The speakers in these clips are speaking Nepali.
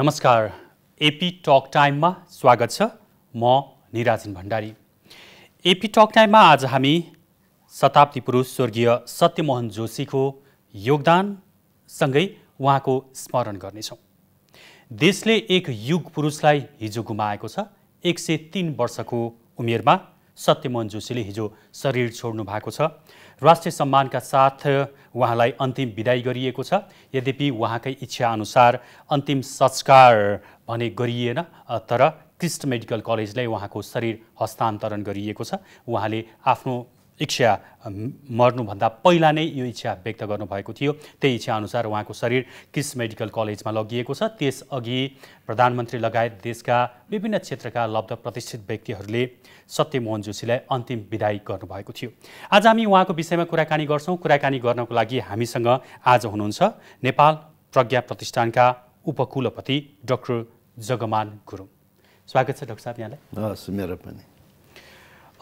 नमस्कार एपी टक टाइममा स्वागत छ म निराजन भण्डारी एपी टक टाइममा आज हामी शताब्दी पुरुष स्वर्गीय सत्यमोहन जोशीको योगदानसँगै उहाँको स्मरण गर्नेछौँ देशले एक युग पुरुषलाई हिजो गुमाएको छ एक सय तिन वर्षको उमेरमा सत्यमोहन जोशीले हिजो शरीर छोड्नु भएको छ राष्ट्रिय सम्मानका साथ उहाँलाई अन्तिम विदाई गरिएको छ यद्यपि उहाँकै इच्छाअनुसार अन्तिम संस्कार भने गरिएन तर क्रिस्ट मेडिकल कलेजलाई उहाँको शरीर हस्तान्तरण गरिएको छ उहाँले आफ्नो इच्छा मर्नुभन्दा पहिला नै यो इच्छा व्यक्त गर्नुभएको थियो त्यही इच्छाअनुसार उहाँको शरीर किस मेडिकल कलेजमा लगिएको छ त्यसअघि प्रधानमन्त्री लगायत देशका विभिन्न क्षेत्रका लब्ध प्रतिष्ठित व्यक्तिहरूले सत्यमोहन जोशीलाई अन्तिम विदाई गर्नुभएको थियो आज हामी उहाँको विषयमा कुराकानी गर्छौँ कुराकानी गर्नको लागि हामीसँग आज हुनुहुन्छ नेपाल प्रज्ञा प्रतिष्ठानका उपकुलपति डक्टर जगमान गुरुङ स्वागत छ डक्टर साहब यहाँलाई हस् मेरो पनि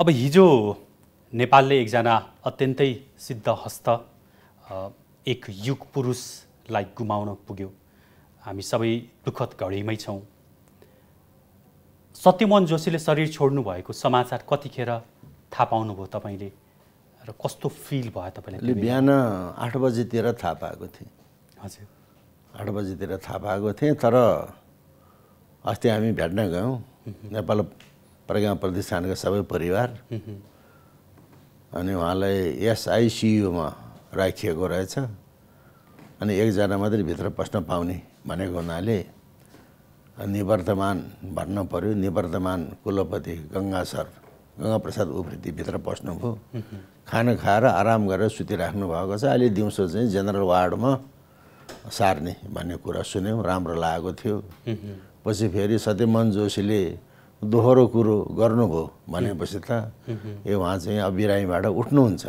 अब हिजो नेपालले एकजना अत्यन्तै सिद्ध हस्त एक युग पुरुषलाई गुमाउन पुग्यो हामी सबै दुःखद घडीमै छौँ सत्यमोहन जोशीले शरीर छोड्नु भएको समाचार कतिखेर थाहा पाउनुभयो तपाईँले र कस्तो फिल भयो तपाईँले बिहान आठ बजीतिर थाहा पाएको थिएँ हजुर आठ बजीतिर थाहा पाएको थिएँ तर अस्ति हामी भेट्न गयौँ नेपाल प्रज्ञा प्रतिष्ठानका सबै परिवार अनि उहाँलाई एसआइसियुमा राखिएको रहेछ अनि एकजना मात्रै भित्र पस्न पाउने भनेको हुनाले निवर्तमान भन्नु पऱ्यो निवर्तमान कुलपति गङ्गा सर गङ्गाप्रसाद उप्रेतीभित्र पस्नुभयो खाना खाएर आराम गरेर सुतिराख्नु भएको छ अहिले दिउँसो चाहिँ जेनरल वार्डमा सार्ने भन्ने कुरा सुन्यौँ राम्रो लागेको थियो पछि फेरि सत्यमोहन जोशीले दोहोरो कुरो गर्नुभयो भनेपछि त ए उहाँ चाहिँ अब बिरामीबाट उठ्नुहुन्छ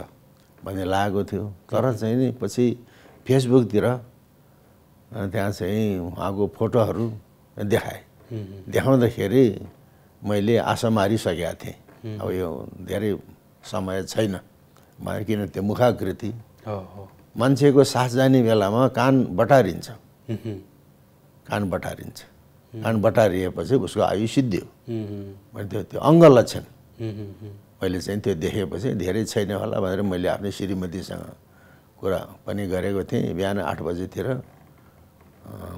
भन्ने लागेको थियो तर चाहिँ नि पछि फेसबुकतिर त्यहाँ चाहिँ उहाँको फोटोहरू देखाएँ देखाउँदाखेरि मैले आशा मारिसकेका थिएँ अब यो धेरै समय छैन भनेर किन त्यो मुखाकृति मान्छेको सास जाने बेलामा कान बटारिन्छ कान बटारिन्छ अनि बटारिएपछि उसको आयु सिद्धि मैले त्यो त्यो अङ्ग लक्षण मैले चाहिँ त्यो देखेपछि धेरै छैन होला भनेर मैले आफ्नै श्रीमतीसँग कुरा पनि गरेको थिएँ बिहान आठ बजीतिर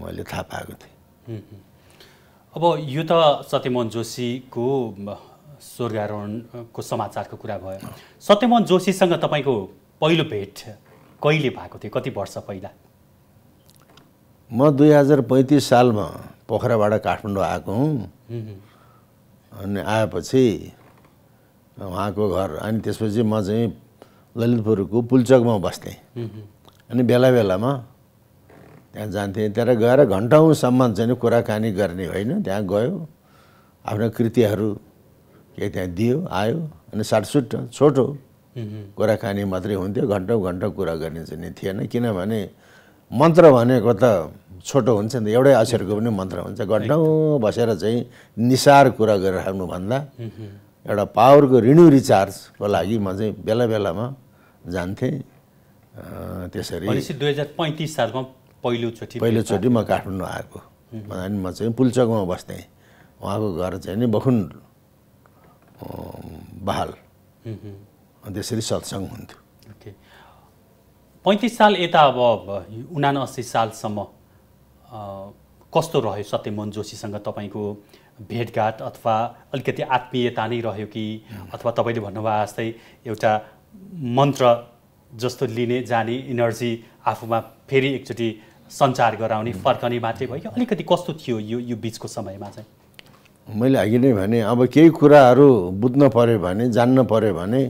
मैले थाहा पाएको थिएँ अब यो त सत्यमोहन जोशीको स्वर्गारोहणको समाचारको कुरा भयो सत्यमोहन जोशीसँग तपाईँको पहिलो भेट कहिले भएको थियो कति वर्ष पहिला म दुई हजार पैँतिस सालमा पोखराबाट काठमाडौँ आएको हुँ अनि आएपछि उहाँको घर अनि त्यसपछि म चाहिँ ललितपुरको पुल्चकमा बस्थेँ अनि बेला बेलामा त्यहाँ जान्थेँ त्यहाँ गएर घन्टौँसम्म चाहिँ कुराकानी गर्ने होइन त्यहाँ गयो आफ्नो कृतिहरू के त्यहाँ दियो आयो अनि साटसुट छोटो कुराकानी मात्रै हुन्थ्यो घन्टौँ घन्टौँ कुरा गर्ने चाहिँ थिएन किनभने मन्त्र भनेको त छोटो हुन्छ नि त एउटै अक्षरको पनि मन्त्र हुन्छ घन्टौँ बसेर चाहिँ निसार कुरा गरिराख्नुभन्दा mm-hmm. एउटा पावरको रिन्यु रिचार्जको लागि म चाहिँ बेला बेलामा जान्थेँ त्यसरी दुई हजार पैँतिस सालमा पहिलोचोटि पहिलोचोटि म काठमाडौँ आएको mm-hmm. भन्दा म चाहिँ पुल्चोकमा बस्थेँ उहाँको घर चाहिँ नि बखुन बहाल mm-hmm. त्यसरी सत्सङ हुन्थ्यो पैँतिस साल यता अब उना असी सालसम्म कस्तो रह्यो सत्यमोहन जोशीसँग तपाईँको भेटघाट अथवा अलिकति आत्मीयता नै रह्यो कि अथवा तपाईँले भन्नुभयो जस्तै एउटा मन्त्र जस्तो लिने जाने इनर्जी आफूमा फेरि एकचोटि सञ्चार गराउने फर्कने मात्रै भयो कि अलिकति कस्तो थियो यो यो बिचको समयमा चाहिँ मैले अघि नै भने अब केही कुराहरू बुझ्न पऱ्यो भने जान्न पऱ्यो भने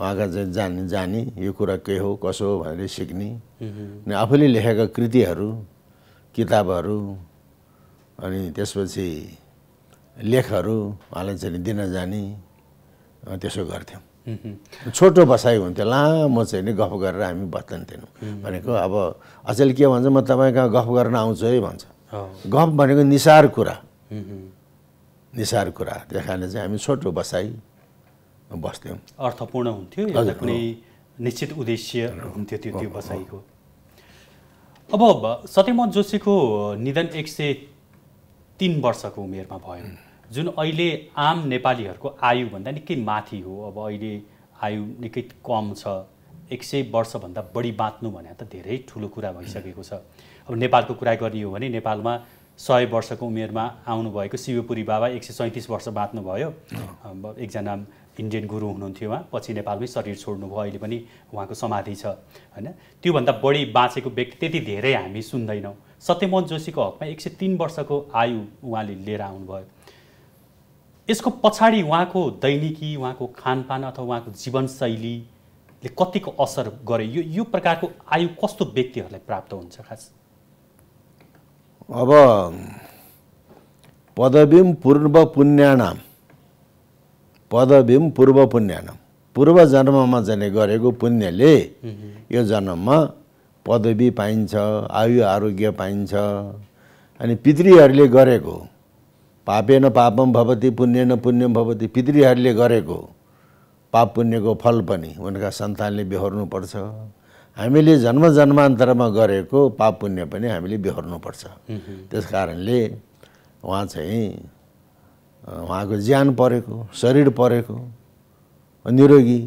उहाँका चाहिँ जाने जाने यो कुरा के हो कसो हो भनेर सिक्ने अनि आफूले लेखेका कृतिहरू किताबहरू अनि त्यसपछि लेखहरू उहाँलाई चाहिँ दिन जाने त्यसो गर्थ्यौँ छोटो बसाइ हुन्थ्यो लामो चाहिँ नि गफ गरेर हामी बत्तन्थेनौँ भनेको अब अचेल के भन्छ म तपाईँ गफ गर्न आउँछु है भन्छ गफ भनेको निसार कुरा निसार कुरा त्यस कारणले चाहिँ हामी छोटो बसाइ बस्थ्यौँ अर्थपूर्ण हुन्थ्यो कुनै निश्चित उद्देश्य हुन्थ्यो त्यो त्यो बसाइको अब सत्यमोहन जोशीको निधन एक सय तिन वर्षको उमेरमा भयो जुन अहिले आम नेपालीहरूको आयुभन्दा निकै माथि हो अब अहिले आयु निकै कम छ एक सय वर्षभन्दा बढी बाँच्नु भने त धेरै ठुलो कुरा भइसकेको छ अब नेपालको कुरा गर्ने हो भने नेपालमा सय वर्षको उमेरमा आउनुभएको शिवपुरी बाबा एक सय सैँतिस वर्ष बाँच्नुभयो एकजना इन्डियन गुरु हुनुहुन्थ्यो उहाँ पछि नेपालमै शरीर छोड्नुभयो अहिले पनि उहाँको समाधि छ होइन त्योभन्दा बढी बाँचेको व्यक्ति त्यति धेरै हामी सुन्दैनौँ सत्यमोहन जोशीको हकमा एक सय तिन वर्षको आयु उहाँले लिएर आउनुभयो यसको पछाडि उहाँको दैनिकी उहाँको खानपान अथवा उहाँको जीवनशैलीले कतिको असर गरे यो यो प्रकारको आयु कस्तो व्यक्तिहरूलाई प्राप्त हुन्छ खास अब पदवीम पूर्व पुण्यनाम पदवीम पूर्व पुण्यनम पूर्व जन्ममा जाने गरेको पुण्यले यो जन्ममा पदवी पाइन्छ आयु आरोग्य पाइन्छ अनि पितृहरूले गरेको पापेन पापम भवती न पुण्यम भवती पितृहरूले गरेको पाप पुण्यको फल पनि उनका सन्तानले बेहोर्नुपर्छ हामीले जन्म जन्मान्तरमा गरेको पाप पुण्य पनि हामीले बेहोर्नुपर्छ त्यस कारणले उहाँ चाहिँ उहाँको ज्यान परेको शरीर परेको निरोगी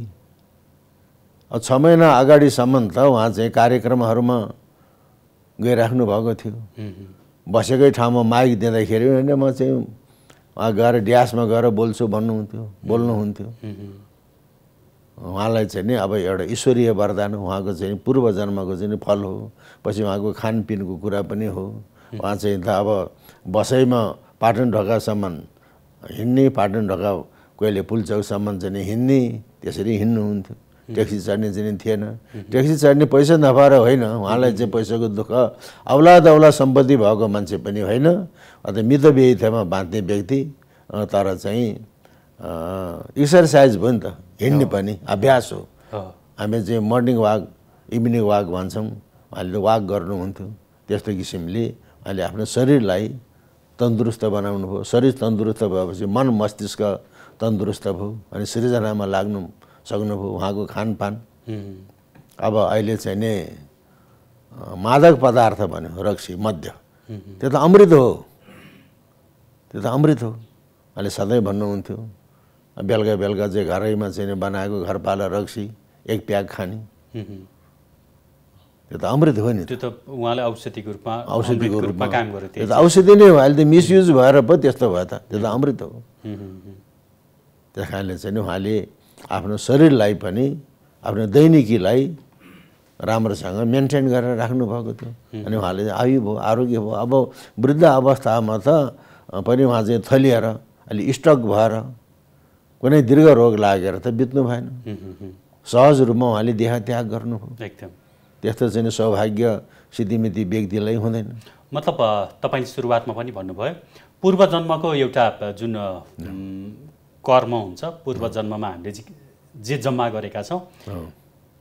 छ महिना अगाडिसम्म त उहाँ चाहिँ कार्यक्रमहरूमा गइराख्नु भएको थियो बसेकै ठाउँमा माइक दिँदाखेरि म चाहिँ उहाँ गएर ड्यासमा गएर बोल्छु भन्नुहुन्थ्यो बोल्नुहुन्थ्यो उहाँलाई चाहिँ नि अब एउटा ईश्वरीय वरदान उहाँको चाहिँ पूर्व जन्मको चाहिँ फल हो पछि उहाँको खानपिनको कुरा पनि हो उहाँ चाहिँ त अब बसैमा पाटन ढोकासम्म हिँड्ने पाटन ढोका कोहीले पुल चौकसम्म चाहिँ हिँड्ने त्यसरी हिँड्नुहुन्थ्यो ट्याक्सी चढ्ने चाहिँ थिएन ट्याक्सी चढ्ने पैसा नपाएर होइन उहाँलाई चाहिँ पैसाको दुःख औला दौला सम्पत्ति भएको मान्छे पनि होइन अन्त मृत मितव्ययितामा बाँच्ने व्यक्ति तर चाहिँ एक्सर्साइज भयो नि त हिँड्ने पनि अभ्यास हो हामी चाहिँ मर्निङ वाक इभिनिङ वाक भन्छौँ उहाँले वाक गर्नुहुन्थ्यो त्यस्तो किसिमले उहाँले आफ्नो शरीरलाई तन्दुरुस्त बनाउनु भयो शरीर तन्दुरुस्त भएपछि मन मस्तिष्क तन्दुरुस्त भयो अनि सृजनामा लाग्नु सक्नुभयो उहाँको खानपान अब अहिले चाहिँ नि मादक पदार्थ भन्यो रक्सी मध्य त्यो त अमृत हो त्यो त अमृत हो अहिले सधैँ भन्नुहुन्थ्यो बेलुका बेलुका चाहिँ घरैमा चाहिँ बनाएको घरपालो रक्सी एक प्याक खाने यो त अमृत हो नि त्यो त उहाँले औषधिको रूपमा औषधिको रूपमा काम गर्यो त्यो त औषधि नै हो अहिले त मिसयुज भएर पो त्यस्तो भयो त त्यो त अमृत हो त्यस कारणले चाहिँ उहाँले आफ्नो शरीरलाई पनि आफ्नो दैनिकीलाई राम्रोसँग मेन्टेन गरेर राख्नुभएको थियो अनि उहाँले आयु भयो आरोग्य भयो अब वृद्ध अवस्थामा त पनि उहाँ चाहिँ थलिएर अलि स्टक भएर कुनै दीर्घ रोग लागेर त बित्नु भएन सहज रूपमा उहाँले देहत्याग गर्नुभयो एकदम त्यस्तो चाहिँ सौभाग्य सिद्धिमिति व्यक्तिलाई हुँदैन मतलब तपाईँले सुरुवातमा पनि भन्नुभयो पूर्व जन्मको एउटा जुन कर्म हुन्छ पूर्व जन्ममा हामीले जे जम्मा गरेका छौँ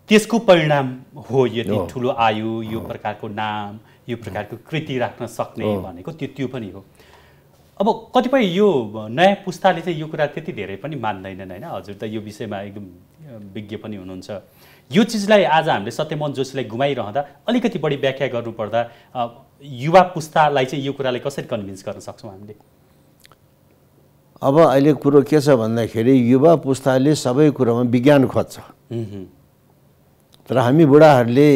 त्यसको परिणाम हो यदि ठुलो आयु यो प्रकारको नाम यो प्रकारको कृति राख्न सक्ने भनेको त्यो त्यो पनि हो अब कतिपय यो नयाँ पुस्ताले चाहिँ यो कुरा त्यति धेरै पनि मान्दैनन् होइन हजुर त यो विषयमा एकदम विज्ञ पनि हुनुहुन्छ यो चिजलाई आज हामीले सत्यमोहन जोशीलाई घुमाइरहँदा अलिकति बढी व्याख्या गर्नुपर्दा युवा पुस्तालाई चाहिँ यो कुरालाई कसरी कन्भिन्स गर्न सक्छौँ हामीले अब अहिले कुरो के छ भन्दाखेरि युवा पुस्ताले सबै कुरोमा विज्ञान खोज्छ तर हामी बुढाहरूले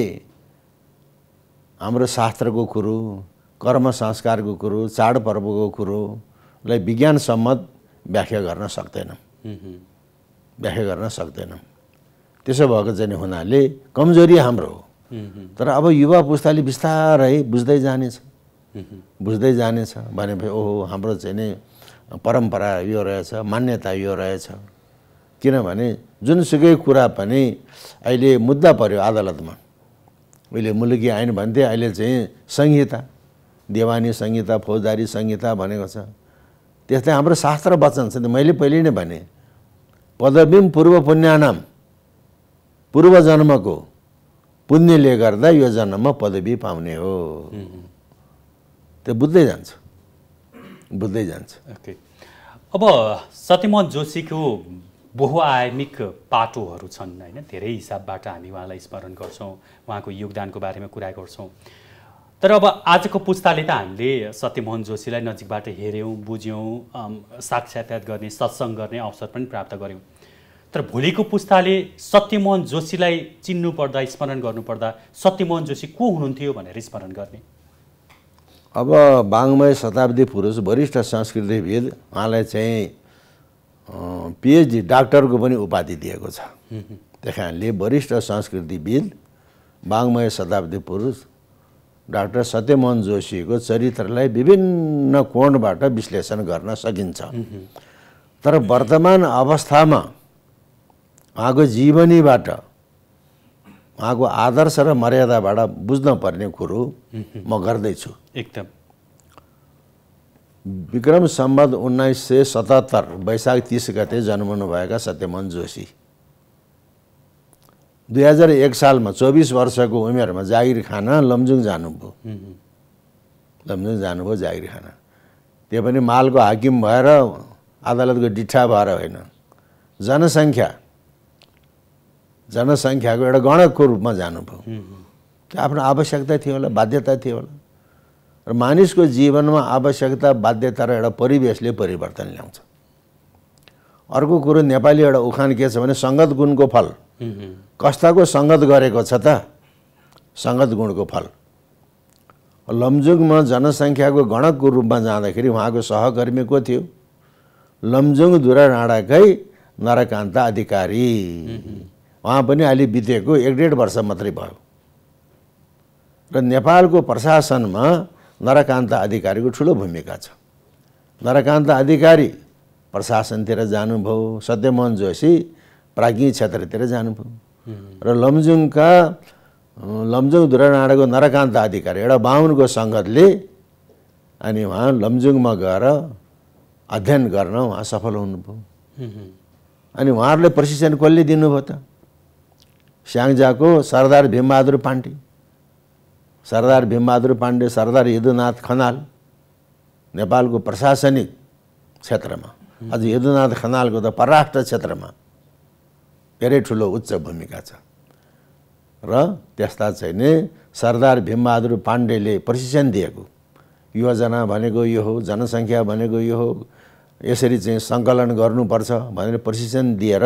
हाम्रो शास्त्रको कुरो कर्म संस्कारको कुरो चाडपर्वको कुरोलाई विज्ञानसम्म व्याख्या गर्न सक्दैनौँ व्याख्या गर्न सक्दैनौँ त्यसो भएको चाहिँ हुनाले कमजोरी हाम्रो हो तर अब युवा पुस्ताले बिस्तारै बुझ्दै जानेछ बुझ्दै जानेछ भनेपछि ओहो हाम्रो चाहिँ नि परम्परा यो रहेछ मान्यता यो रहेछ किनभने जुनसुकै कुरा पनि अहिले मुद्दा पऱ्यो अदालतमा उहिले मुलुकी आइन भन्थे अहिले चाहिँ संहिता देवानी संहिता फौजदारी संहिता भनेको छ त्यस्तै हाम्रो शास्त्र वचन छ मैले पहिले नै भने पदबिम पूर्व पुण्यानाम पूर्व पूर्वजन्मको पुण्यले गर्दा यो जन्ममा पदवी पाउने हो त्यो बुझ्दै जान्छ बुझ्दै जान्छ ओके अब सत्यमोहन जोशीको बहुआयामिक पाटोहरू छन् होइन धेरै हिसाबबाट हामी उहाँलाई स्मरण गर्छौँ उहाँको योगदानको बारेमा कुरा गर्छौँ तर अब आजको पुस्ताले त हामीले सत्यमोहन जोशीलाई नजिकबाट हेऱ्यौँ बुझ्यौँ साक्षात्कार गर्ने सत्सङ्ग गर्ने अवसर पनि प्राप्त गऱ्यौँ तर भोलिको पुस्ताले सत्यमोहन जोशीलाई चिन्नु पर्दा स्मरण गर्नुपर्दा सत्यमोहन जोशी को हुनुहुन्थ्यो भनेर स्मरण गर्ने अब बाङ्मय शताब्दी पुरुष वरिष्ठ संस्कृतिविद उहाँलाई चाहिँ पिएचडी डाक्टरको पनि उपाधि दिएको छ त्यस कारणले वरिष्ठ संस्कृतिविद बाङ्मय शताब्दी पुरुष डाक्टर सत्यमोहन जोशीको चरित्रलाई विभिन्न कोणबाट विश्लेषण गर्न सकिन्छ तर वर्तमान अवस्थामा उहाँको जीवनीबाट उहाँको आदर्श र मर्यादाबाट बुझ्न पर्ने कुरो म गर्दैछु एकदम विक्रम सम्बन्ध उन्नाइस सय सतहत्तर वैशाख तिस गते जन्मनुभएका सत्यमोहन जोशी दुई हजार एक सालमा चौबिस वर्षको उमेरमा जागिर खान लमजुङ जानुभयो लमजुङ जानुभयो जागिर खान त्यो पनि मालको हाकिम भएर अदालतको डिठा भएर होइन जनसङ्ख्या जनसङ्ख्याको एउटा गणकको रूपमा जानुभयो त्यो आफ्नो आवश्यकता थियो होला बाध्यता थियो होला र मानिसको जीवनमा आवश्यकता बाध्यता र एउटा परिवेशले परिवर्तन ल्याउँछ अर्को कुरो नेपाली एउटा उखान के छ भने सङ्गत गुणको फल कस्ताको सङ्गत गरेको छ त सङ्गत गुणको फल लमजुङमा जनसङ्ख्याको गणकको रूपमा जाँदाखेरि उहाँको सहकर्मी को थियो लमजुङ दुरा राणाकै नरकान्त अधिकारी उहाँ पनि अहिले बितेको एक डेढ वर्ष मात्रै भयो र नेपालको प्रशासनमा नरकान्त अधिकारीको ठुलो भूमिका छ नरकान्त अधिकारी प्रशासनतिर जानुभयो सत्यमोहन जोशी प्राज्ञ क्षेत्रतिर जानुभयो र लमजुङका लमजुङ दुराडाँडाको नरकान्त अधिकारी एउटा बाहुनको सङ्गतले अनि उहाँ लमजुङमा गएर अध्ययन गर्न उहाँ सफल हुनुभयो अनि उहाँहरूले प्रशिक्षण कसले दिनुभयो त स्याङ्जाको सरदार भीमबहादुर पाण्डे सरदार भीमबहादुर पाण्डे सरदार यदुनाथ खनाल नेपालको प्रशासनिक क्षेत्रमा आज यदुनाथ खनालको त परराष्ट्र क्षेत्रमा धेरै ठुलो उच्च भूमिका छ र त्यस्ता चाहिँ नि सरदार भीमबहादुर पाण्डेले प्रशिक्षण दिएको योजना भनेको यो हो जनसङ्ख्या भनेको यो हो यसरी चाहिँ सङ्कलन गर्नुपर्छ भनेर प्रशिक्षण दिएर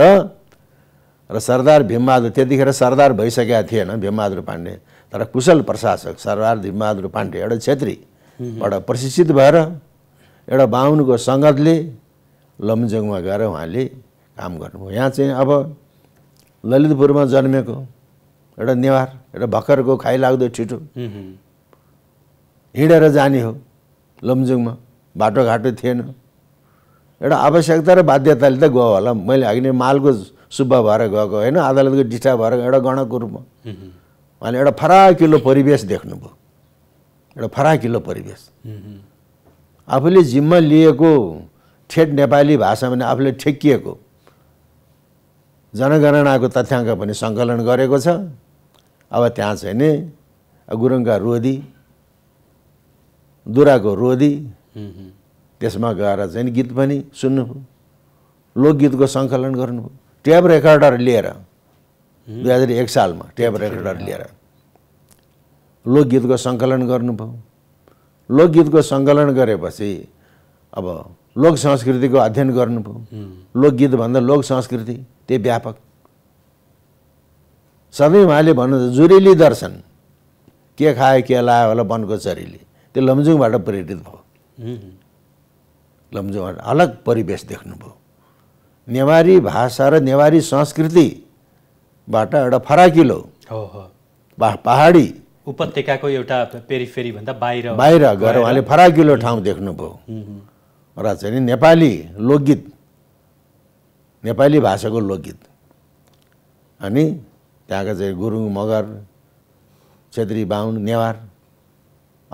र सरदार भीमबहादुर त्यतिखेर सरदार भइसकेका थिएन भीमबहादुर पाण्डे तर कुशल प्रशासक सरदार भीमबहादुर पाण्डे एउटा छेत्रीबाट प्रशिक्षित भएर एउटा बाहुनको सङ्गतले लमजुङमा गएर उहाँले काम गर्नुभयो यहाँ चाहिँ अब ललितपुरमा जन्मेको एउटा नेवार एउटा भर्खरको खाइलाग्दो छिटो हिँडेर जाने हो लमजुङमा बाटोघाटो थिएन एउटा आवश्यकता र बाध्यताले त गयो होला मैले अघि नै मालको सुब्बा भएर गएको होइन अदालतको डिस्टा भएर एउटा गणकको रूपमा उहाँले एउटा फराकिलो परिवेश देख्नुभयो एउटा फराकिलो परिवेश आफूले जिम्मा लिएको ठेट नेपाली भाषा भने आफूले ठेकिएको जनगणनाको तथ्याङ्क पनि सङ्कलन गरेको छ अब त्यहाँ नि गुरुङका रोधी दुराको रोधी त्यसमा गएर चाहिँ गीत पनि सुन्नुभयो लोकगीतको सङ्कलन गर्नुभयो ट्याप रेकर्डर लिएर दुई हजार एक सालमा ट्याप रेकर्डर लिएर लोकगीतको सङ्कलन गर्नुभयो लोकगीतको सङ्कलन गरेपछि अब लोक संस्कृतिको अध्ययन गर्नुभयो लोकगीतभन्दा लोक संस्कृति त्यही व्यापक सधैँ उहाँले भन्नु जुरेली दर्शन के खायो के लायो होला वनको चरीले त्यो लमजुङबाट प्रेरित भयो लमजुङबाट अलग परिवेश देख्नुभयो नेवारी भाषा र नेवारी संस्कृतिबाट एउटा फराकिलो पहाडी उपत्यकाको एउटा पेरिफेरी भन्दा बाहिर बाहिर गएर उहाँले फराकिलो ठाउँ देख्नुभयो र चाहिँ नेपाली लोकगीत नेपाली भाषाको लोकगीत अनि त्यहाँका चाहिँ गुरुङ मगर छेत्री बाहुन नेवार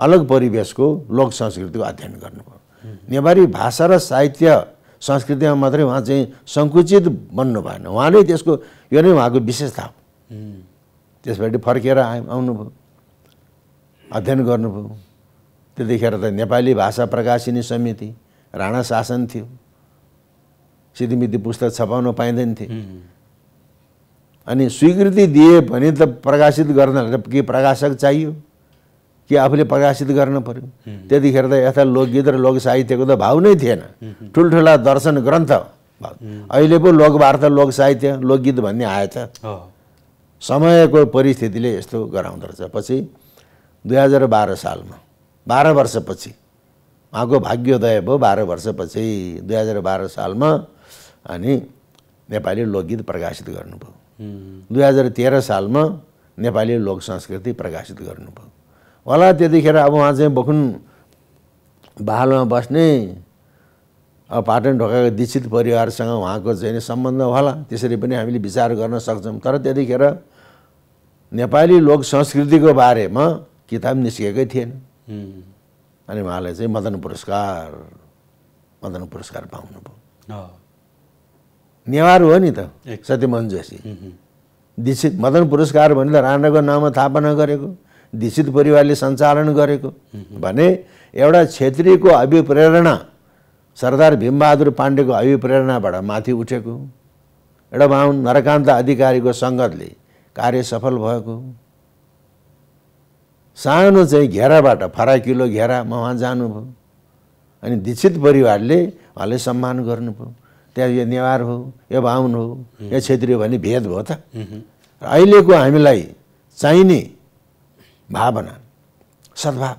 अलग परिवेशको लोक संस्कृतिको अध्ययन गर्नुभयो नेवारी भाषा र साहित्य संस्कृतिमा मात्रै उहाँ चाहिँ सङ्कुचित बन्नु भएन उहाँ त्यसको यो नै उहाँको विशेषता हो त्यसबाट फर्केर आए आउनुभयो अध्ययन गर्नुभयो त्यतिखेर त नेपाली भाषा प्रकाशिनी समिति राणा शासन थियो सिद्धिमिति पुस्तक छपाउन पाइँदैन थिए अनि स्वीकृति दिए भने त प्रकाशित गर्नलाई के प्रकाशक चाहियो कि आफूले प्रकाशित गर्नु पऱ्यो त्यतिखेर त यथा लोकगीत र लोक साहित्यको त भाव नै थिएन ठुल्ठुला दर्शन ग्रन्थ अहिले पो लोकवार्ता लोक साहित्य लोकगीत भन्ने आएछ समयको परिस्थितिले यस्तो गराउँदो रहेछ पछि दुई हजार बाह्र सालमा बाह्र वर्षपछि उहाँको भाग्योदय भयो बाह्र वर्षपछि दुई हजार बाह्र सालमा अनि नेपाली लोकगीत प्रकाशित गर्नुभयो दुई हजार तेह्र सालमा नेपाली लोक संस्कृति प्रकाशित गर्नुभयो होला त्यतिखेर अब उहाँ चाहिँ भखुन बहालमा बस्ने अब पाटन ढोकाको दीक्षित परिवारसँग उहाँको चाहिँ सम्बन्ध होला त्यसरी पनि हामीले विचार गर्न सक्छौँ तर त्यतिखेर नेपाली लोक संस्कृतिको बारेमा किताब निस्केकै थिएन अनि उहाँलाई चाहिँ मदन पुरस्कार मदन पुरस्कार पाउनुभयो नेवार हो नि त सत्यमोहन जोशी दीक्षित मदन पुरस्कार भने त राणाको नाममा थापना गरेको दीक्षित परिवारले सञ्चालन गरेको भने एउटा छेत्रीको अभिप्रेरणा सरदार भीमबहादुर पाण्डेको अभिप्रेरणाबाट माथि उठेको एउटा बाहुन नरकान्त अधिकारीको सङ्गतले कार्य सफल भएको सानो चाहिँ घेराबाट फराकिलो घेरामा उहाँ जानुभयो अनि दीक्षित परिवारले उहाँले सम्मान गर्नुभयो त्यहाँ यो नेवार हो यो बाहुन हो यो क्षेत्रीय भने भेद भयो त र अहिलेको हामीलाई चाहिने भावना सद्भाव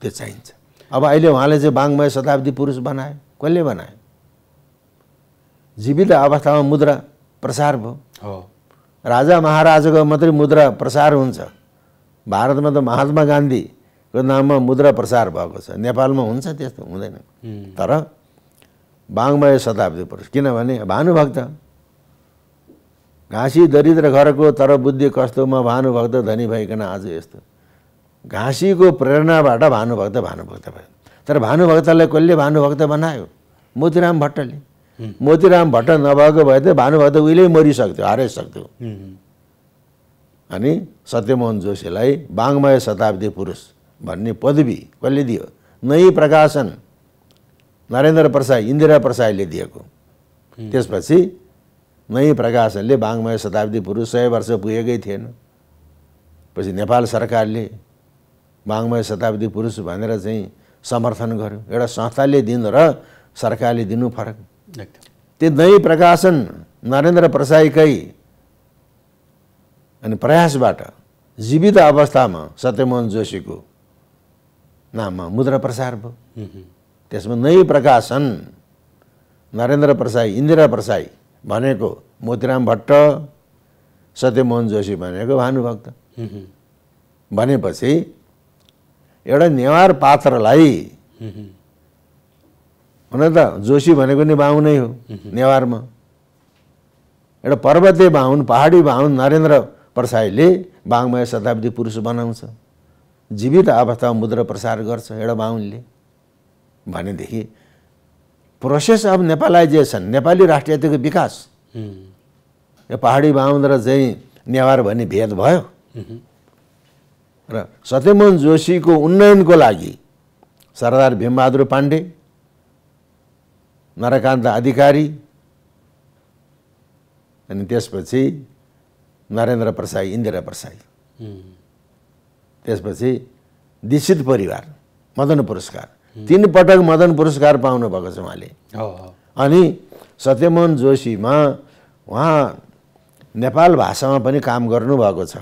त्यो चाहिन्छ अब अहिले उहाँले चाहिँ बाङ्मय शताब्दी पुरुष बनायो कसले बनायो जीवित अवस्थामा मुद्रा प्रसार भयो हो राजा महाराजाको मात्रै मुद्रा प्रसार हुन्छ भारतमा त महात्मा गान्धीको नाममा मुद्रा प्रसार भएको छ नेपालमा हुन्छ त्यस्तो हुँदैन तर बाङ्मय शताब्दी पुरुष किनभने भानुभक्त घाँसी दरिद्र घरको तर बुद्धि कस्तोमा भानुभक्त धनी भइकन आज यस्तो घाँसीको प्रेरणाबाट भानुभक्त भानुभक्त भयो तर भानुभक्तलाई कसले भानुभक्त बनायो मोतीराम भट्टले मोतीराम भट्ट नभएको भए त भानुभक्त उहिले मरिसक्थ्यो हराइसक्थ्यो अनि सत्यमोहन जोशीलाई बाङ्मय शताब्दी पुरुष भन्ने पदवी कसले दियो नै प्रकाशन नरेन्द्र प्रसाद इन्दिरा प्रसादले दिएको त्यसपछि नै प्रकाशनले बाङमय शताब्दी पुरुष सय वर्ष पुगेकै थिएन पछि नेपाल सरकारले बाङमय शताब्दी पुरुष भनेर चाहिँ समर्थन गर्यो एउटा संस्थाले दिनु र सरकारले दिनु फरक त्यो नै प्रकाशन नरेन्द्र प्रसाईकै अनि प्रयासबाट जीवित अवस्थामा सत्यमोहन जोशीको नाममा मुद्रा प्रसार भयो त्यसमा नै प्रकाशन नरेन्द्र प्रसाई इन्दिरा प्रसाई भनेको मोतीराम भट्ट सत्यमोहन जोशी भनेको भानुभक्त भनेपछि एउटा नेवार पात्रलाई हुन त जोशी भनेको नि बाहुनै हो नेवारमा एउटा पर्वते बाहुन पहाडी बाहुन नरेन्द्र प्रसाईले बाङमय शताब्दी पुरुष बनाउँछ जीवित अवस्थामा मुद्रा प्रसार गर्छ एउटा बाहुनले भनेदेखि प्रोसेस अफ नेपालाइजेसन नेपाली राष्ट्रियताको विकास यो पहाडी बाहुन र चाहिँ नेवार भन्ने भेद भयो र सत्यमोहन जोशीको उन्नयनको लागि सरदार भीमबहादुर पाण्डे नरकान्त अधिकारी अनि त्यसपछि नरेन्द्र प्रसाई इन्दिरा प्रसाई त्यसपछि दीक्षित परिवार मदन पुरस्कार तिन पटक मदन पुरस्कार पाउनु भएको छ उहाँले अनि सत्यमोहन जोशीमा उहाँ नेपाल भाषामा पनि काम गर्नुभएको छ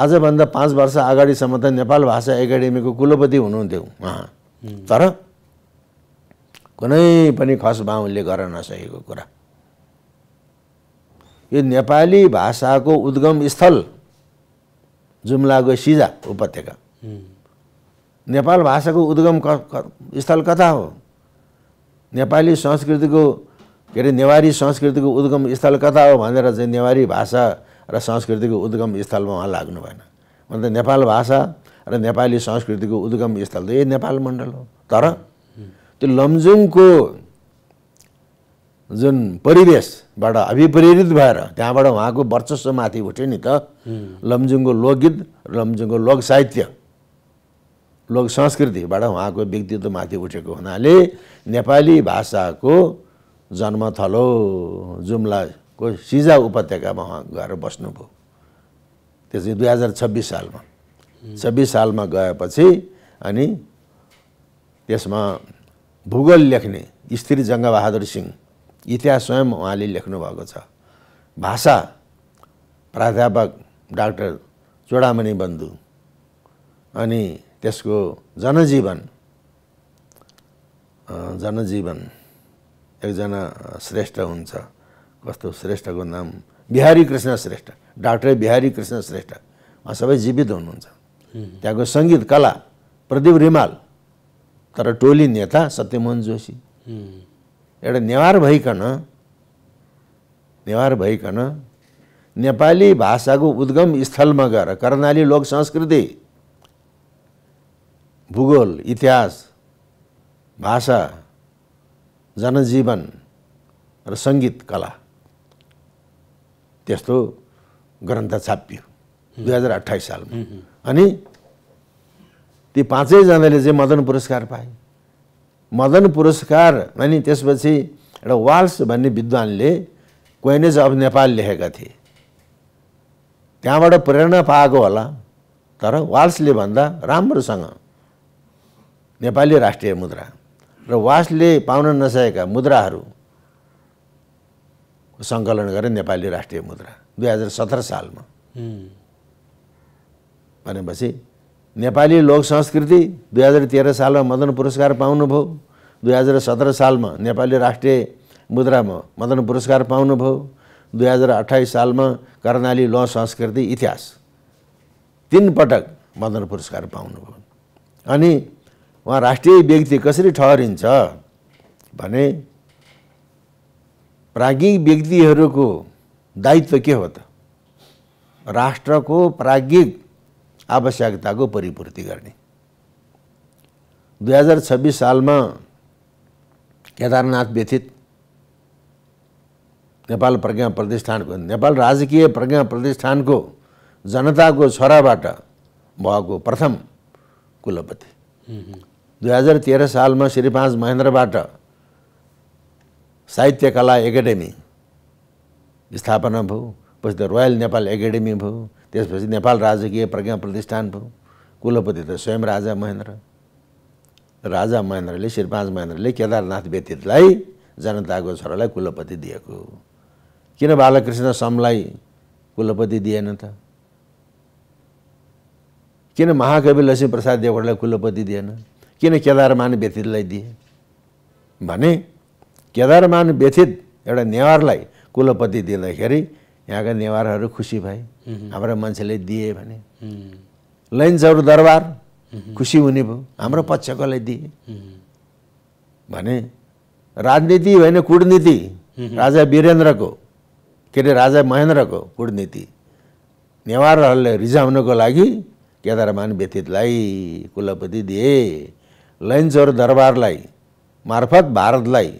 आजभन्दा पाँच वर्ष अगाडिसम्म त नेपाल भाषा एकाडेमीको कुलपति हुनुहुन्थ्यो उहाँ तर कुनै पनि खस बाहुनले गर्न नसकेको कुरा यो नेपाली भाषाको उद्गम स्थल जुम्लाको सिजा उपत्यका नेपाल भाषाको उद्गम क स्थल कता हो नेपाली संस्कृतिको के अरे नेवारी संस्कृतिको उद्गम स्थल कता हो भनेर चाहिँ नेवारी भाषा र संस्कृतिको उद्गम स्थलमा उहाँ लाग्नु भएन अन्त नेपाल भाषा र नेपाली संस्कृतिको उद्गम स्थल त यही नेपाल मण्डल हो तर त्यो लमजुङको जुन परिवेशबाट अभिप्रेरित भएर त्यहाँबाट उहाँको माथि उठ्यो नि त लमजुङको लोकगीत र लमजुङको लोक साहित्य लोक संस्कृतिबाट उहाँको माथि उठेको हुनाले नेपाली भाषाको जन्मथलो जुम्लाको सिजा उपत्यकामा उहाँ गएर बस्नुभयो त्यो चाहिँ दुई हजार छब्बिस सालमा छब्बिस सालमा गएपछि अनि त्यसमा भूगोल लेख्ने स्त्री जङ्गबहादुर सिंह इतिहास स्वयं उहाँले लेख्नुभएको छ भाषा प्राध्यापक डाक्टर चोडामणि बन्धु अनि त्यसको जनजीवन जनजीवन एकजना श्रेष्ठ हुन्छ कस्तो श्रेष्ठको नाम बिहारी कृष्ण श्रेष्ठ डाक्टर बिहारी कृष्ण श्रेष्ठ उहाँ सबै जीवित हुनुहुन्छ त्यहाँको सङ्गीत कला प्रदीप रिमाल तर टोली नेता सत्यमोहन जोशी एउटा नेवार भइकन नेवार भइकन नेपाली भाषाको उद्गम स्थलमा गएर कर्णाली लोक संस्कृति भूगोल इतिहास भाषा जनजीवन र सङ्गीत कला त्यस्तो ग्रन्थ छापियो दुई हजार अठाइस सालमा अनि ती पाँचैजनाले चाहिँ मदन पुरस्कार पाए मदन पुरस्कार अनि त्यसपछि एउटा वाल्स भन्ने विद्वानले कोइनेज अफ नेपाल लेखेका थिए त्यहाँबाट प्रेरणा पाएको होला तर वाल्सले भन्दा राम्रोसँग नेपाली राष्ट्रिय मुद्रा र वासले पाउन नसकेका मुद्राहरू सङ्कलन गरे नेपाली राष्ट्रिय मुद्रा दुई हजार सत्र सालमा भनेपछि नेपाली लोक संस्कृति दुई हजार तेह्र सालमा मदन पुरस्कार पाउनुभयो दुई हजार सत्र सालमा नेपाली राष्ट्रिय मुद्रामा मदन पुरस्कार पाउनुभयो दुई हजार अठाइस सालमा कर्णाली ल संस्कृति इतिहास तिन पटक मदन पुरस्कार पाउनुभयो अनि उहाँ राष्ट्रिय व्यक्ति कसरी ठहरिन्छ भने प्राज्ञिक व्यक्तिहरूको दायित्व के हो त राष्ट्रको प्राज्ञिक आवश्यकताको परिपूर्ति गर्ने दुई हजार छब्बिस सालमा केदारनाथ व्यथित नेपाल प्रज्ञा प्रतिष्ठानको नेपाल राजकीय प्रज्ञा प्रतिष्ठानको जनताको छोराबाट भएको प्रथम कुलपति दुई हजार तेह्र सालमा श्री पाँच महेन्द्रबाट साहित्य कला एकाडेमी स्थापना भयो पछि त रोयल नेपाल एकाडेमी भयो त्यसपछि नेपाल राजकीय प्रज्ञा प्रतिष्ठान भयो कुलपति त स्वयं राजा महेन्द्र राजा महेन्द्रले श्रीपाँच महेन्द्रले केदारनाथ व्यतीतलाई जनताको छोरालाई कुलपति दिएको किन बालकृष्ण समलाई कुलपति दिएन त किन महाकवि लक्ष्मीप्रसाद देवकोटालाई कुलपति दिएन किन केदारमान व्यथितलाई दिए भने केदारमान व्यथित एउटा नेवारलाई कुलपति दिँदाखेरि यहाँका नेवारहरू खुसी भए हाम्रो मान्छेले दिए भने लैन्सहरू दरबार खुसी हुने भयो हाम्रो पक्षकोलाई दिए भने राजनीति होइन कुटनीति राजा वीरेन्द्रको के अरे राजा महेन्द्रको कुटनीति नेवारहरूले रिझाउनको लागि केदारमान व्यथितलाई कुलपति दिए लैन्जर दरबारलाई मार्फत भारतलाई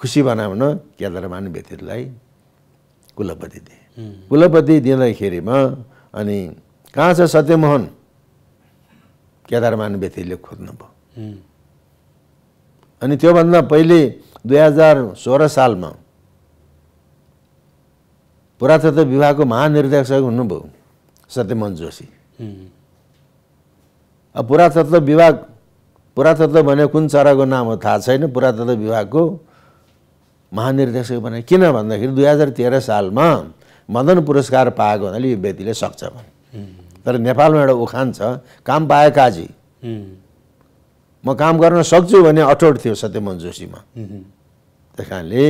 खुसी बनाउन केदारमान बेतिरलाई कुलपति दिए कुलपति दिँदाखेरिमा अनि कहाँ छ सत्यमोहन केदारमान खोज्नु खोज्नुभयो अनि त्योभन्दा पहिले दुई हजार सोह्र सालमा पुरातत्व विभागको महानिर्देशक हुनुभयो सत्यमोहन जोशी अब पुरातत्व विभाग पुरातत्व भने कुन चराको नाम हो थाहा छैन पुरातत्व विभागको महानिर्देशक भने किन भन्दाखेरि दुई हजार तेह्र सालमा मदन पुरस्कार पाएको हुनाले यो व्यक्तिले सक्छ भने तर नेपालमा एउटा उखान छ काम पाए काजी म काम गर्न सक्छु भने अठोट थियो सत्यमोहन जोशीमा त्यस कारणले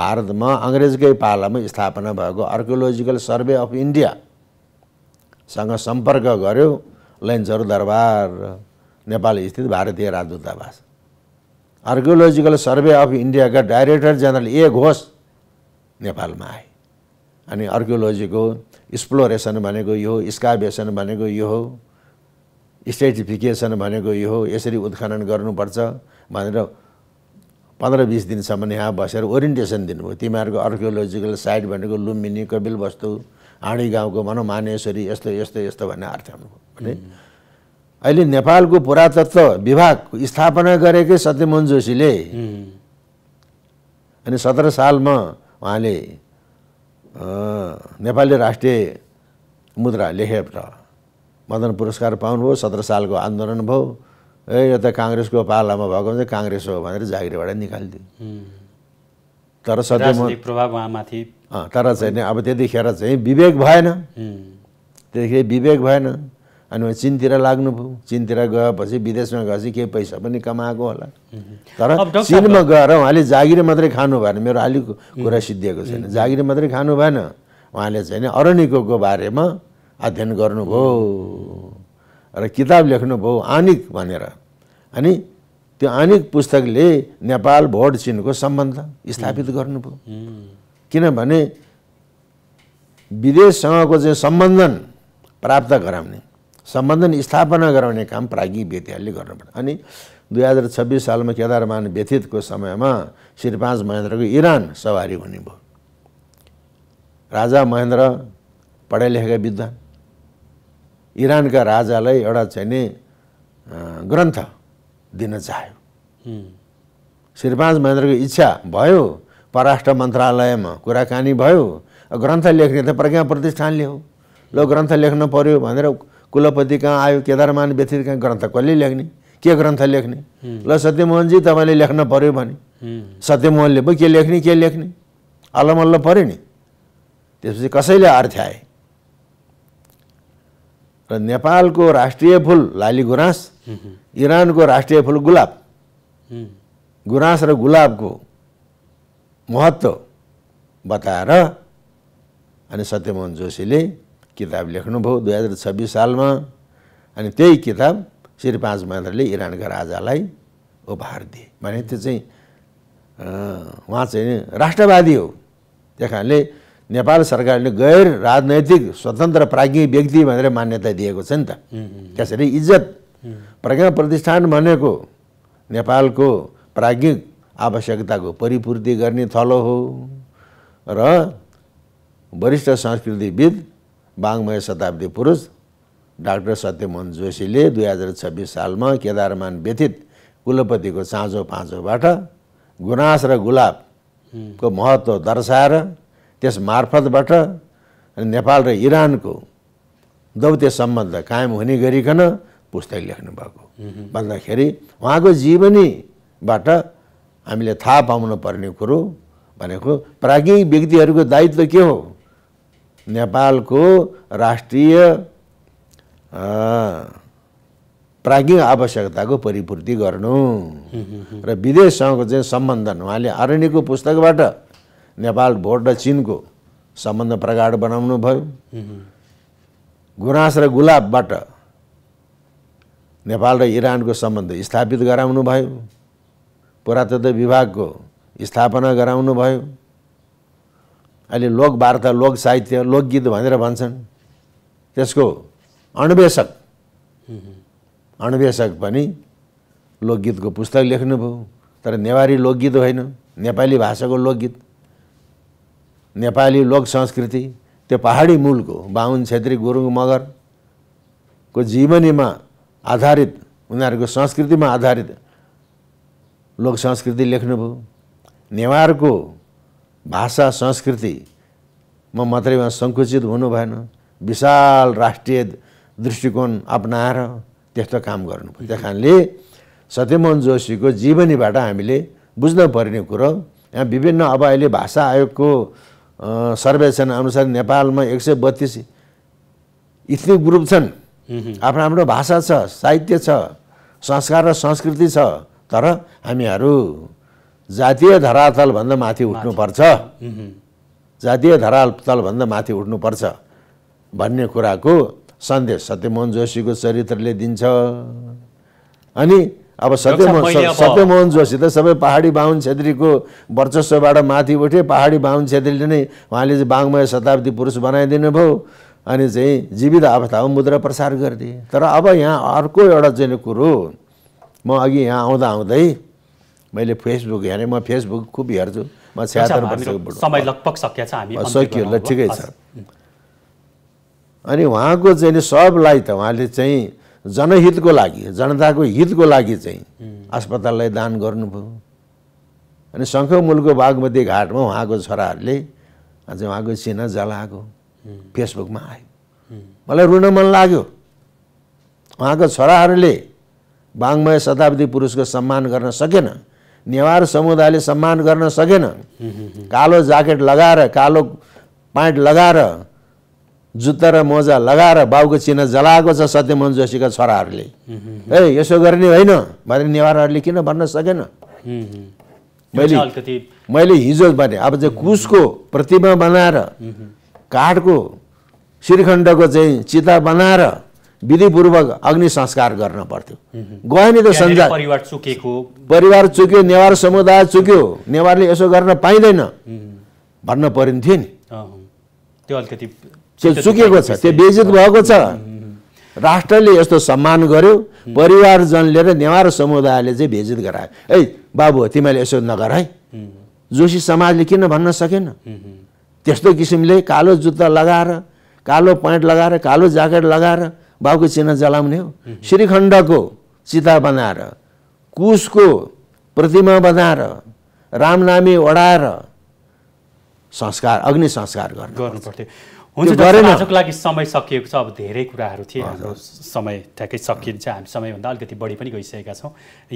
भारतमा अङ्ग्रेजकै पालामा स्थापना भएको आर्कियोलोजिकल सर्वे अफ इन्डियासँग सम्पर्क गर्यो लैनचौर दरबार नेपाल स्थित भारतीय राजदूतावास आर्कियोलोजिकल सर्वे अफ इन्डियाका डाइरेक्टर जेनरल ए घोष नेपालमा आए अनि आर्कियोलोजीको एक्सप्लोरेसन भनेको यो हो स्काभेसन भनेको यो हो स्टेटिफिकेसन भनेको यो हो यसरी उत्खनन गर्नुपर्छ भनेर पन्ध्र बिस दिनसम्म यहाँ बसेर ओरिएन्टेसन दिनुभयो तिमीहरूको आर्कियोलोजिकल साइट भनेको लुम्बिनी कपिल वस्तु हाँडी गाउँको भनौँ मानेश्वरी यस्तो यस्तो यस्तो भन्ने आर्थ्याउनु भने अहिले नेपालको पुरातत्व विभाग स्थापना गरेकै सत्यमोहन जोशीले अनि सत्र सालमा उहाँले नेपाली राष्ट्रिय मुद्रा लेखेर मदन पुरस्कार पाउनुभयो सत्र सालको आन्दोलन भयो ए यो त काङ्ग्रेसको पालामा भएको चाहिँ काङ्ग्रेस हो भनेर जागिरबाट निकालिदियो तर सत्यमोहन प्रभाव उहाँमाथि तर चाहिँ अब त्यतिखेर चाहिँ विवेक भएन त्यतिखेर विवेक भएन अनि उहाँ चिनतिर लाग्नुभयो चिनतिर गएपछि विदेशमा गएपछि केही पैसा पनि कमाएको होला तर चिनमा गएर उहाँले जागिर मात्रै खानु भएन मेरो अलिक कुरा सिद्धिएको छैन जागिर मात्रै खानु भएन उहाँले चाहिँ अरनिकोको बारेमा अध्ययन गर्नुभयो र किताब लेख्नुभयो आनिक भनेर अनि त्यो आनिक पुस्तकले नेपाल भोट चिनको सम्बन्ध स्थापित गर्नुभयो किनभने विदेशसँगको चाहिँ सम्बन्धन प्राप्त गराउने सम्बन्धन स्थापना गराउने काम प्राज्ञिक व्यक्तिहरूले गर्नुपर्छ अनि दुई हजार छब्बिस सालमा केदारमान व्यथितको समयमा श्री पाँच महेन्द्रको इरान सवारी हुने भयो राजा महेन्द्र पढाइ लेखेका विद्वान इरानका राजालाई एउटा नि ग्रन्थ दिन चाह्यो श्री पाँच महेन्द्रको इच्छा भयो पराष्ट्र मन्त्रालयमा कुराकानी भयो ग्रन्थ लेख्ने त प्रज्ञा प्रतिष्ठानले हो ल ग्रन्थ लेख्न पऱ्यो भनेर कुलपति कहाँ आयो केदारमान व्यथित कहाँ ग्रन्थ कसले लेख्ने के ग्रन्थ लेख्ने ल सत्यमोहनजी तपाईँले लेख्न पऱ्यो भने सत्यमोहनले पो के लेख्ने के लेख्ने अल्लमल्ल पऱ्यो नि त्यसपछि कसैले अर्थ्याए र नेपालको राष्ट्रिय फुल लाली गुराँस इरानको राष्ट्रिय फुल गुलाब गुराँस र गुलाबको महत्त्व बताएर अनि सत्यमोहन जोशीले किताब लेख्नुभयो दुई हजार छब्बिस सालमा अनि त्यही किताब श्री पाँच महेन्द्रले इरानका राजालाई उपहार दिए भने त्यो चाहिँ उहाँ चाहिँ राष्ट्रवादी हो त्यस कारणले नेपाल सरकारले गैर राजनैतिक स्वतन्त्र प्राज्ञ व्यक्ति भनेर मान्यता दिएको छ नि त त्यसरी इज्जत प्रज्ञा प्रतिष्ठान भनेको नेपालको प्राज्ञिक आवश्यकताको परिपूर्ति गर्ने थलो हो र वरिष्ठ संस्कृतिविद बाङ्मय शताब्दी पुरुष डाक्टर सत्यमोहन जोशीले दुई हजार छब्बिस सालमा केदारमान व्यथित कुलपतिको साँझो पाँचोबाट गुनास र गुलाबको महत्त्व दर्शाएर त्यस मार्फतबाट नेपाल र इरानको दौत्य सम्बन्ध कायम हुने गरिकन पुस्तक लेख्नुभएको भन्दाखेरि उहाँको जीवनीबाट हामीले थाहा पाउनु पर्ने कुरो भनेको प्राज्ञिक व्यक्तिहरूको दायित्व के हो नेपालको राष्ट्रिय प्राज्ञिक आवश्यकताको परिपूर्ति गर्नु र विदेशसँगको चाहिँ सम्बन्ध उहाँले आरण्यको पुस्तकबाट नेपाल भोट र चिनको सम्बन्ध प्रगाड बनाउनु भयो गुराँस र गुलाबबाट नेपाल र इरानको सम्बन्ध स्थापित गराउनु भयो पुरातत्व विभागको स्थापना गराउनु भयो अहिले लोकवार्ता लोक साहित्य लोकगीत भनेर भन्छन् त्यसको अन्वेषक अन्वेषक पनि लोकगीतको पुस्तक लेख्नुभयो तर नेवारी लोकगीत होइन नेपाली भाषाको लोकगीत नेपाली लोक संस्कृति त्यो पहाडी मूलको बाहुन छेत्री गुरुङ मगरको जीवनीमा आधारित उनीहरूको संस्कृतिमा आधारित लोक संस्कृति लेख्नुभयो नेवारको भाषा संस्कृतिमा मात्रै उहाँ सङ्कुचित हुनु भएन विशाल राष्ट्रिय दृष्टिकोण अप्नाएर त्यस्तो काम गर्नु त्यस कारणले सत्यमोहन जोशीको जीवनीबाट हामीले बुझ्न पर्ने कुरो यहाँ विभिन्न अब अहिले भाषा आयोगको सर्वेक्षण अनुसार नेपालमा एक सय बत्तिस इथनिक ग्रुप छन् आफ्नो आफ्नो भाषा छ साहित्य छ संस्कार र संस्कृति छ तर हामीहरू जातीय धरातलभन्दा माथि उठ्नुपर्छ जातीय धरातलभन्दा माथि उठ्नुपर्छ भन्ने कुराको सन्देश सत्यमोहन जोशीको चरित्रले दिन्छ अनि अब सत्यमोहन सत्यमोहन जोशी त सबै पहाडी बाहुन छेत्रीको वर्चस्वबाट माथि उठे पहाडी बाहुन छेत्रीले नै उहाँले चाहिँ बाङ्मय शताब्दी पुरुष बनाइदिनु भयो अनि चाहिँ जीवित अवस्थामा मुद्रा प्रसार गरिदिए तर अब यहाँ अर्को एउटा चाहिँ कुरो म अघि यहाँ आउँदा आउँदै मैले फेसबुक हेरेँ म फेसबुक खुब हेर्छु म छ्यात्तर वर्षको समय लगभग सकिया छ हामी सकियो ल ठिकै छ अनि उहाँको चाहिँ सबलाई त उहाँले चाहिँ जनहितको लागि जनताको हितको लागि चाहिँ अस्पताललाई दान गर्नुभयो अनि शङ्खमूलको बागमती घाटमा उहाँको छोराहरूले अझ उहाँको सेना जलाएको फेसबुकमा आयो मलाई रुन मन लाग्यो उहाँको छोराहरूले बाङ्मय शताब्दी पुरुषको सम्मान गर्न सकेन नेवार समुदायले सम्मान गर्न सकेन कालो ज्याकेट लगाएर कालो प्यान्ट लगाएर जुत्ता र मोजा लगाएर बाउको चिना जलाएको छ सत्यमोहन जोशीका छोराहरूले है यसो गर्ने होइन भनेर नेवारहरूले किन भन्न सकेन मैले मैले हिजो भने अब चाहिँ कुसको प्रतिमा बनाएर काठको श्रीखण्डको चाहिँ चिता बनाएर विधिपूर्वक अग्नि संस्कार गर्न पर्थ्यो गयो नि त सञ्जाल परिवार चुकेको परिवार चुक्यो नेवार समुदाय चुक्यो नेवारले यसो गर्न पाइँदैन भन्न परिन्थ्यो नि त्यो अलिकति त्यो चुकेको छ त्यो बेजित भएको छ राष्ट्रले यस्तो सम्मान गर्यो परिवारजनले र नेवार समुदायले चाहिँ भेजित गरायो है बाबु तिमीले यसो नगर है जोशी समाजले किन भन्न सकेन त्यस्तो किसिमले कालो जुत्ता लगाएर कालो प्यान्ट लगाएर कालो ज्याकेट लगाएर बाउको चिह्न जलाउने हो श्रीखण्डको चिता बनाएर कुशको प्रतिमा बनाएर रामनामी ओढाएर संस्कार अग्नि संस्कार गर्नु पर्थ्यो हुन्छ आजको लागि समय सकिएको छ अब धेरै कुराहरू थिए हाम्रो समय ठ्याक्कै सकिन्छ हामी समयभन्दा अलिकति बढी पनि गइसकेका छौँ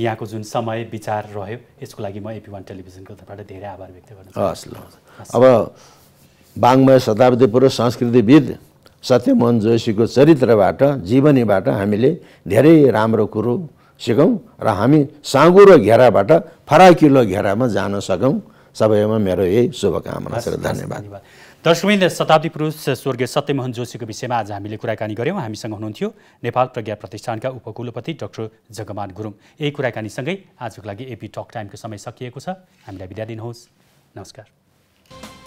यहाँको जुन समय विचार रह्यो यसको लागि म एपी वान टेलिभिजनको तर्फबाट धेरै आभार व्यक्त गर्छु हस् ल अब बाङ्मय शताब्दी पूर्व संस्कृतिविद सत्यमोहन जोशीको चरित्रबाट जीवनीबाट हामीले धेरै राम्रो कुरो सिकौँ र हामी साँगुरो घेराबाट फराकिलो घेरामा जान सकौँ सबैमा मेरो यही शुभकामना छ धन्यवाद दर्शकबिनले शताब्दी पुरुष स्वर्गीय सत्यमोहन जोशीको विषयमा आज हामीले कुराकानी गऱ्यौँ हामीसँग हुनुहुन्थ्यो नेपाल प्रज्ञा प्रतिष्ठानका उपकुलपति डाक्टर जगमान गुरुङ यही कुराकानीसँगै आजको लागि एपी टक टाइमको समय सकिएको छ हामीलाई बिदा दिनुहोस् नमस्कार